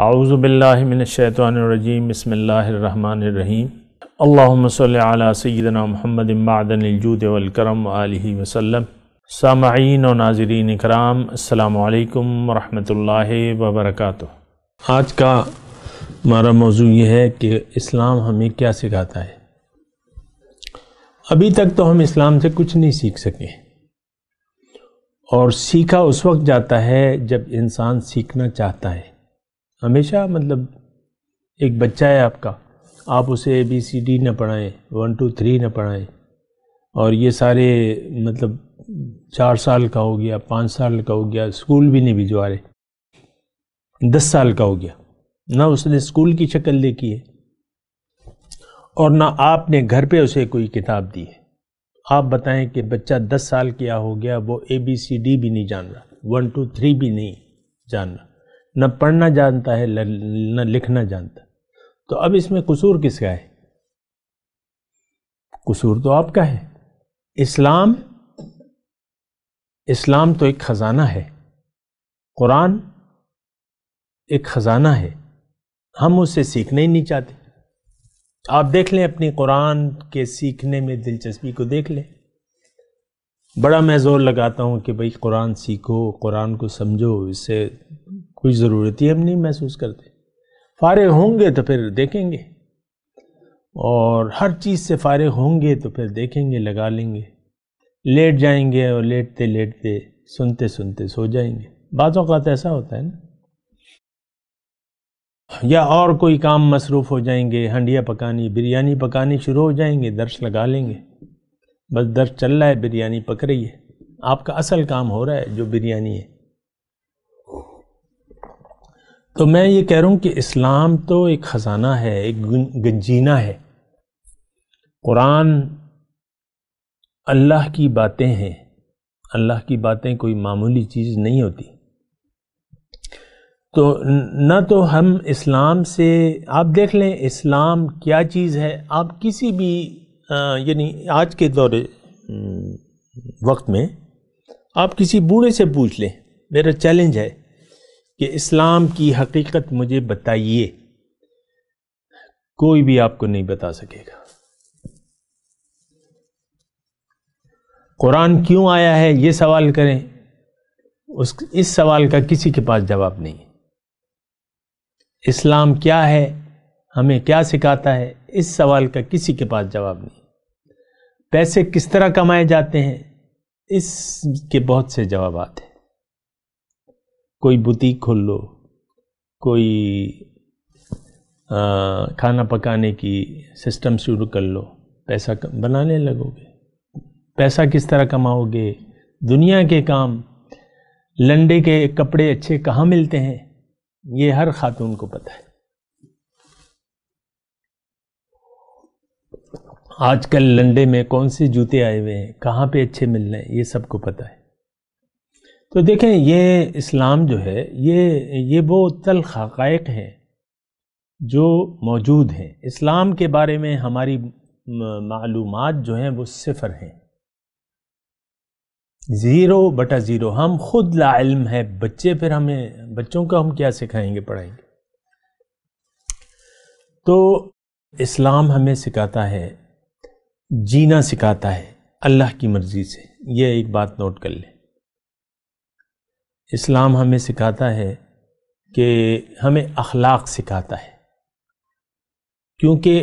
आउज़बिल्लिमिनशैतरजीम बसमीम अल्लाम सल सदना महमद इमादनजूद वलकरम आलि वसलम सामीन और नाजरीन कराम अल्लाम वरहि वबरक आज का हमारा मौजू ये है कि इस्लाम हमें क्या सिखाता है अभी तक तो हम इस्लाम से कुछ नहीं सीख सके और सीखा उस वक्त जाता है जब इंसान सीखना चाहता है हमेशा मतलब एक बच्चा है आपका आप उसे ए बी सी डी न पढ़ाएं वन टू थ्री न पढ़ाएं और ये सारे मतलब चार साल का हो गया पाँच साल का हो गया स्कूल भी नहीं भिजवा रहे दस साल का हो गया ना उसने स्कूल की शक्ल देखी है और ना आपने घर पे उसे कोई किताब दी है आप बताएं कि बच्चा दस साल किया हो गया वो ए बी सी डी भी नहीं जान रहा वन टू थ्री भी नहीं जान रहा न पढ़ना जानता है न लिखना जानता तो अब इसमें कसूर किसका है कसूर तो आपका है इस्लाम इस्लाम तो एक ख़ज़ाना है कुरान एक ख़ज़ाना है हम उसे सीखना ही नहीं चाहते आप देख लें अपनी कुरान के सीखने में दिलचस्पी को देख लें बड़ा मैं ज़ोर लगाता हूँ कि भाई कुरान सीखो कुरान को समझो इससे कोई ज़रूरत ही हम नहीं महसूस करते फारे होंगे तो फिर देखेंगे और हर चीज़ से फारे होंगे तो फिर देखेंगे लगा लेंगे लेट जाएंगे और लेटते लेटते सुनते सुनते सो जाएंगे बाद अवत ऐसा होता है ना या और कोई काम मसरूफ़ हो जाएंगे हंडिया पकानी बिरयानी पकानी शुरू हो जाएंगे दर्श लगा लेंगे बस दर्श चल रहा है बिरयानी पक रही है आपका असल काम हो रहा है जो बिरयानी है तो मैं ये कह रहा हूँ कि इस्लाम तो एक ख़जाना है एक गंजीना है कुरान अल्लाह की बातें हैं अल्लाह की बातें कोई मामूली चीज़ नहीं होती तो ना तो हम इस्लाम से आप देख लें इस्लाम क्या चीज़ है आप किसी भी यानी आज के दौरे वक्त में आप किसी बूढ़े से पूछ लें मेरा चैलेंज है कि इस्लाम की हकीकत मुझे बताइए कोई भी आपको नहीं बता सकेगा कुरान क्यों आया है ये सवाल करें उस इस सवाल का किसी के पास जवाब नहीं इस्लाम क्या है हमें क्या सिखाता है इस सवाल का किसी के पास जवाब नहीं पैसे किस तरह कमाए जाते हैं इसके बहुत से जवाब आते हैं कोई बुटीक खोल लो कोई आ, खाना पकाने की सिस्टम शुरू कर लो पैसा बनाने लगोगे पैसा किस तरह कमाओगे दुनिया के काम लंडे के कपड़े अच्छे कहाँ मिलते हैं ये हर खातून को पता है आजकल लंडे में कौन से जूते आए हुए हैं कहाँ पे अच्छे मिल रहे हैं ये सबको पता है तो देखें ये इस्लाम जो है ये ये वो तल हक़ हैं जो मौजूद हैं इस्लाम के बारे में हमारी मालूम जो हैं वो सिफर हैं ज़ीरो बटा ज़ीरो हम खुद लाइम है बच्चे फिर हमें बच्चों को हम क्या सिखाएंगे पढ़ाएंगे तो इस्लाम हमें सिखाता है जीना सिखाता है अल्लाह की मर्ज़ी से यह एक बात नोट कर लें इस्लाम हमें सिखाता है कि हमें अखलाक सिखाता है क्योंकि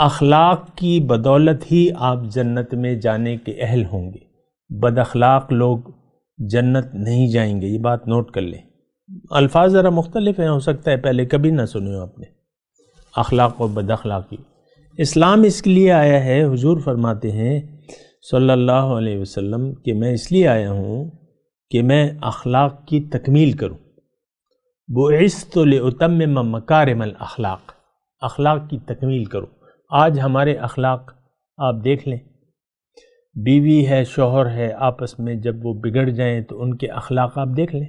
अखलाक की बदौलत ही आप जन्नत में जाने के अहल होंगे बद अखलाक लोग जन्नत नहीं जाएंगे ये बात नोट कर लें अल्फाज ज़रा मुख्तलिफ हैं हो सकता है पहले कभी ना सुने हो आपने अखलाक और बद अखलाकी इस्लाम इसके लिए आया है हुजूर फरमाते हैं सल्लल्लाहु अलैहि वसल्लम कि मैं इसलिए आया हूँ कि मैं अखलाक की तकमील करूँ बोस तो लेतम मकारमल अखलाक अखलाक की तकमील करो आज हमारे अखलाक आप देख लें बीवी है शोहर है आपस में जब वो बिगड़ जाएं तो उनके अखलाक आप देख लें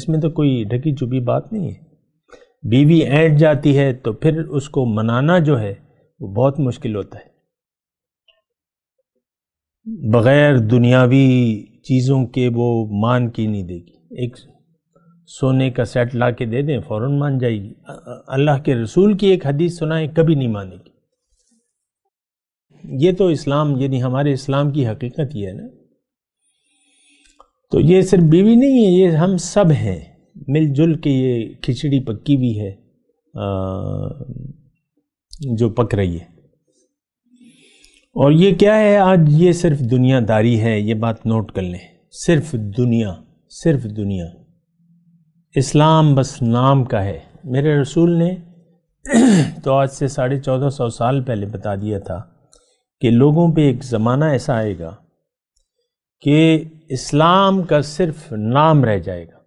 इसमें तो कोई ढकी छुपी बात नहीं है बीवी ऐट जाती है तो फिर उसको मनाना जो है वो बहुत मुश्किल होता है बग़ैर दुनियावी चीज़ों के वो मान की नहीं देगी एक सोने का सेट ला के दे दें फ़ौर मान जाएगी अल्लाह के रसूल की एक हदीस सुनाए कभी नहीं मानेगी ये तो इस्लाम यानी हमारे इस्लाम की हकीकत ही है ना तो ये सिर्फ बीवी नहीं है ये हम सब हैं मिलजुल के ये खिचड़ी पक्की भी है आ, जो पक रही है और ये क्या है आज ये सिर्फ दुनियादारी है ये बात नोट कर लें सिर्फ दुनिया सिर्फ दुनिया इस्लाम बस नाम का है मेरे रसूल ने तो आज से साढ़े चौदह सौ साल पहले बता दिया था कि लोगों पे एक ज़माना ऐसा आएगा कि इस्लाम का सिर्फ नाम रह जाएगा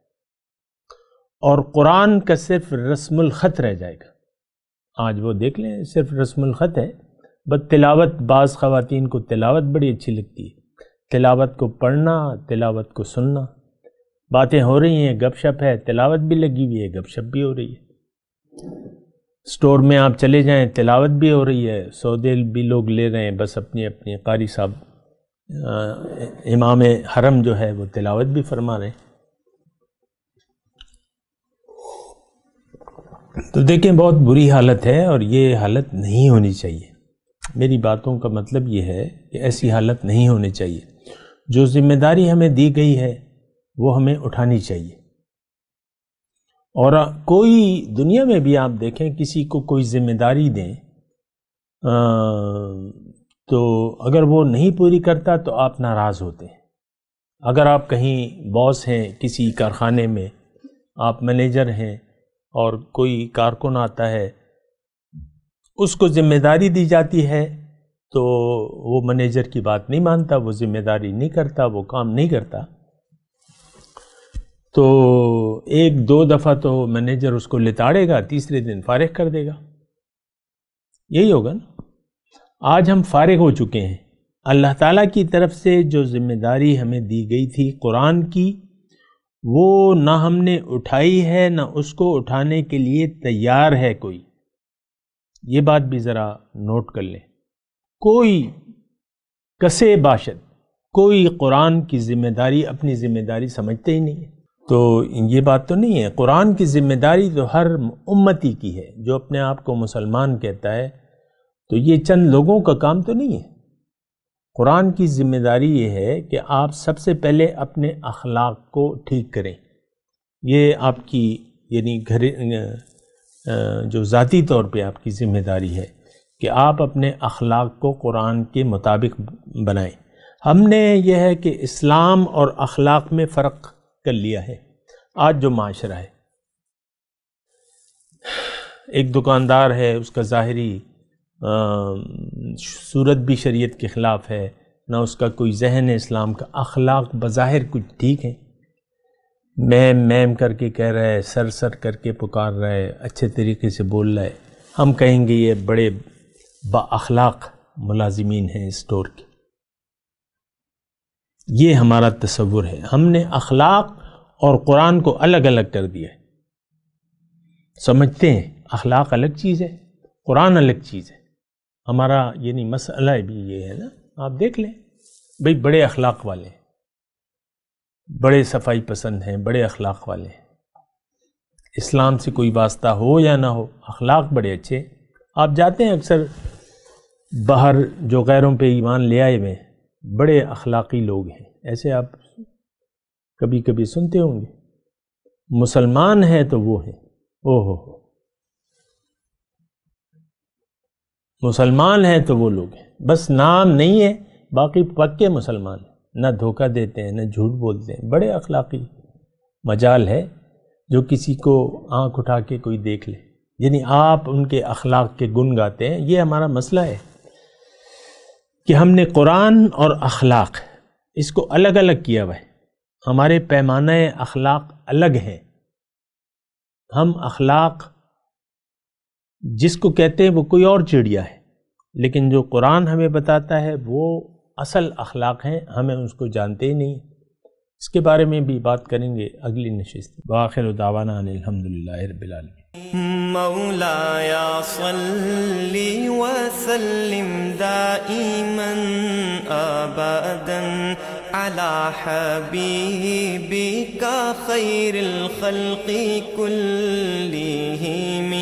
और कुरान का सिर्फ रस्मुल ख़त रह जाएगा आज वो देख लें सिर्फ रस्मुल ख़त है बस तिलावत बाज़ ख़वान को तिलावत बड़ी अच्छी लगती है तिलावत को पढ़ना तिलावत को सुनना बातें हो रही हैं गपशप है तिलावत भी लगी हुई है गपशप भी हो रही है स्टोर में आप चले जाएं तिलावत भी हो रही है सौदे भी लोग ले रहे हैं बस अपने अपने कारी साहब इमाम हरम जो है वो तिलावत भी फरमा रहे हैं तो देखें बहुत बुरी हालत है और ये हालत नहीं होनी चाहिए मेरी बातों का मतलब ये है कि ऐसी हालत नहीं होनी चाहिए जो जिम्मेदारी हमें दी गई है वो हमें उठानी चाहिए और कोई दुनिया में भी आप देखें किसी को कोई जिम्मेदारी दें तो अगर वो नहीं पूरी करता तो आप नाराज़ होते हैं अगर आप कहीं बॉस हैं किसी कारखाने में आप मैनेजर हैं और कोई कारकुन आता है उसको ज़िम्मेदारी दी जाती है तो वो मैनेजर की बात नहीं मानता वो ज़िम्मेदारी नहीं करता वो काम नहीं करता तो एक दो दफ़ा तो मैनेजर उसको लिताड़ेगा तीसरे दिन फारिग कर देगा यही होगा ना आज हम फारग हो चुके हैं अल्लाह ताला की तरफ से जो ज़िम्मेदारी हमें दी गई थी कुरान की वो ना हमने उठाई है ना उसको उठाने के लिए तैयार है कोई ये बात भी ज़रा नोट कर लें कोई कसे बाशद कोई कुरान की ज़िम्मेदारी अपनी ज़िम्मेदारी समझते ही नहीं है तो ये बात तो नहीं है कुरान की ज़िम्मेदारी तो हर उम्मती की है जो अपने आप को मुसलमान कहता है तो ये चंद लोगों का काम तो नहीं है कुरान की ज़िम्मेदारी ये है कि आप सबसे पहले अपने अखलाक को ठीक करें ये आपकी यानी घर जो ज़ाती तौर पे आपकी ज़िम्मेदारी है कि आप अपने अखलाक को कुरान के मुताबिक बनाएं हमने यह है कि इस्लाम और अखलाक में फ़र्क कर लिया है आज जो माशरा है एक दुकानदार है उसका ज़ाहरी सूरत भी शरीयत के ख़िलाफ़ है ना उसका कोई जहन है इस्लाम का अखलाक बज़ाहिर कुछ ठीक है मैम मैम करके कह रहा है सर सर करके पुकार रहा है अच्छे तरीके से बोल रहा है हम कहेंगे ये बड़े बाखलाक मुलाजमीन हैं इस स्टोर के ये हमारा तस्वुर है हमने अखलाक और कुरान को अलग अलग कर दिया है समझते हैं अखलाक अलग चीज़ है कुरान अलग चीज़ है हमारा यानी मसला भी ये है ना आप देख लें भाई बड़े अखलाक वाले हैं बड़े सफाई पसंद हैं बड़े अखलाक वाले हैं इस्लाम से कोई वास्ता हो या ना हो अखलाक बड़े अच्छे आप जाते हैं अक्सर बाहर जो गैरों पे ईमान ले आए हुए बड़े अखलाकी लोग हैं ऐसे आप कभी कभी सुनते होंगे मुसलमान है तो वो है ओहो हो मुसलमान हैं तो वो लोग हैं बस नाम नहीं है बाकी पक्के मुसलमान हैं ना धोखा देते हैं ना झूठ बोलते हैं बड़े अखलाकी मजाल है जो किसी को आंख उठा के कोई देख ले यानी आप उनके अखलाक के गुण गाते हैं ये हमारा मसला है कि हमने कुरान और अखलाक इसको अलग अलग किया हुआ है हमारे पैमाने अखलाक अलग हैं हम अखलाक जिसको कहते हैं वो कोई और चिड़िया है लेकिन जो कुरान हमें बताता है वो असल अखलाक हैं हमें उसको जानते ही नहीं इसके बारे में भी बात करेंगे अगली नशस्त वाखिर दावाना अलहमदिल्लाबिल मौलाया खल्की